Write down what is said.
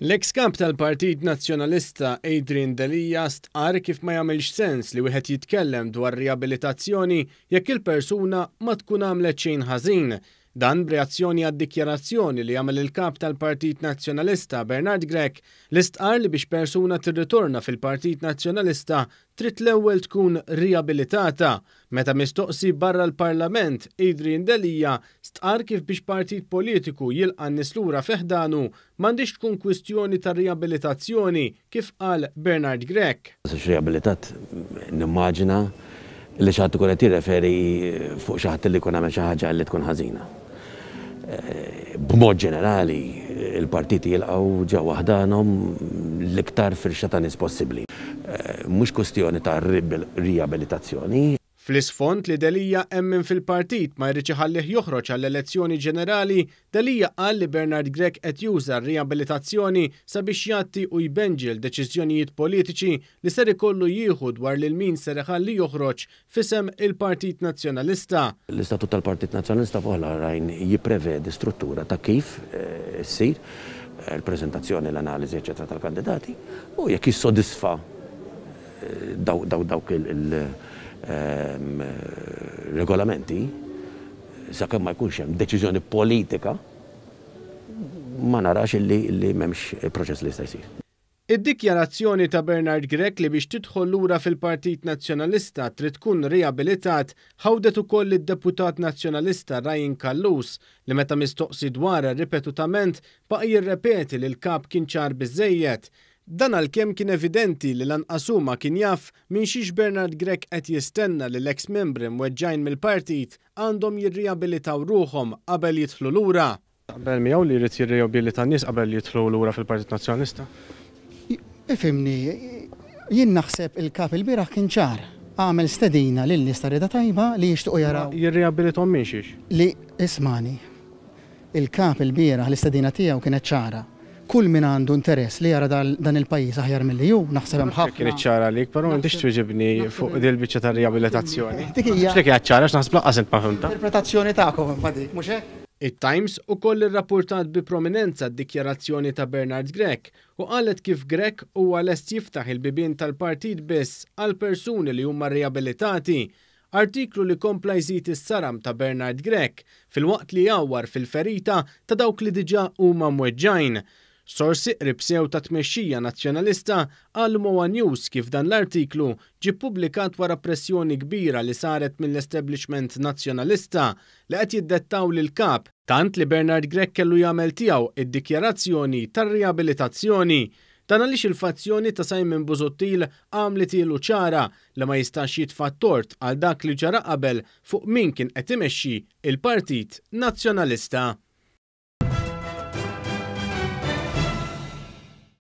L-ex-kamp tal-Partit Nazzjonalista Adrian Delija stqar kif ma jagħmilx sens li wieħed jitkellem dwar riabilitazzjoni jekk il-persuna ma tkun għamlet xejn ħażin Dan b'reazzjoni għad dikjarazzjoni li għamel il-kap tal-Partit Nazzjonalista Bernard Grek l-istqar li biex persuna tirritorna fil-Partit Nazzjonalista trid l-ewwel tkun riabilitata meta mistoqsi barra l-Parlament Idrin Delija stqar kif biex partit politiku jilqa' nislura feħdanu m'għandix tkun kwistjoni ta' riabilitazzjoni kif qal Bernard Grek. Riabilitat nimmaġina li xaħat tkun qed jirreferi eh, fuq xi ħadd li kun għamel xi ħaġa li tkun ħażina. Eh, b'mod ġenerali, il-partiti jilqgħu ġew waħdanhom l-iktar firxa ta' nies possibbli. Eh, mhux kwestjoni ta' riabilitazzjoni, Fl-isfond li Delija emmin fil-partit ma jirriċi ħallih joħroġ għall-elezzjoni ġenerali, Delija qal li Bernard Grek qed juża r sabiex jatti u jbenġil deċiżjonijiet politiċi li ser ikollu jieħu dwar lil min ser ħalli joħroġ fisem il-Partit Nazzjonalista. L-istatut tal-Partit Nazzjonalista fuq rajn jipprevedi struttura ta' kif eh, ssir il-prezentazzjoni, eh, l-analiżi, eccetera tal-kandidati u jekk jissodisfa eh, dawk il- Ehm, regolamenti, sakemm ma jkunx hemm deċiżjoni politika, ma narax li, li memx proċess li jista' jsir. Id-dikjarazzjoni ta' Bernard Grek li biex tidħol lura fil-Partit Nazzjonalista trid tkun riabilitat ħawdet ukoll id-deputat Nazzjonalista Rajin Kallus li meta mistoqsi dwar ripetutament baqi jirrepeti li l-kap kien ċar biżejjed Dan għal-kem kien evidenti li asuma kien jaff minn xiex Bernard Grek qed jistenna li l-eks membri mweġġajn mill-partit għandhom jirriabilitaw ruħom qabel jidħlu lura. Qabel miegħu li jrid jirriabilita nies qabel jidħlu lura fil-Partit Nazzjonalista? Ifimni, jien naħseb il-kap il-biraħ kien ċar Għamil stedina l-nista rida tajba li jixtuqu jaraw. Jirriabilitom minn xiex? Li ismani, il-kap il-biraħ l-istedina tiegħu kienet ċara kull min għandu interess li jara dan il-pajis aħjar mill-li ju, naħseb hemm Kien iċċara li però għandix tuġibni fuq dil biċċa ta' riabilitazzjoni. Dik jaċċara, X'dik x'naħseb laqqa sent pafim Interpretazzjoni ta' fadik, mhux muxe? It-Times u koll il-rapportat bi prominenza d-dikjarazzjoni ta' Bernard Grek u qalet kif Grek u għalest jiftaħ il-bibin tal-partit biss għal persuni li huma riabilitati artiklu li kompla jżid is-saram ta' Bernard Grek fil-waqt li jawwar fil-ferita ta' dawk li diġa huma mweġġajn. Sorsi ribsew ta' tmexxija nazzjonalista għal Mowa News kif dan l-artiklu ġi publikat wara pressjoni kbira li saret mill-establishment nazzjonalista li qed jiddettaw lil kap tant li Bernard Grek kellu jagħmel tiegħu id-dikjarazzjoni tar-riabilitazzjoni Dan għaliex il-fazzjoni ta' Simon Buzottil għamlet ilu ċara li ma jistax jitfattort għal dak li ġara qabel fuq min kien qed imexxi il-Partit Nazzjonalista.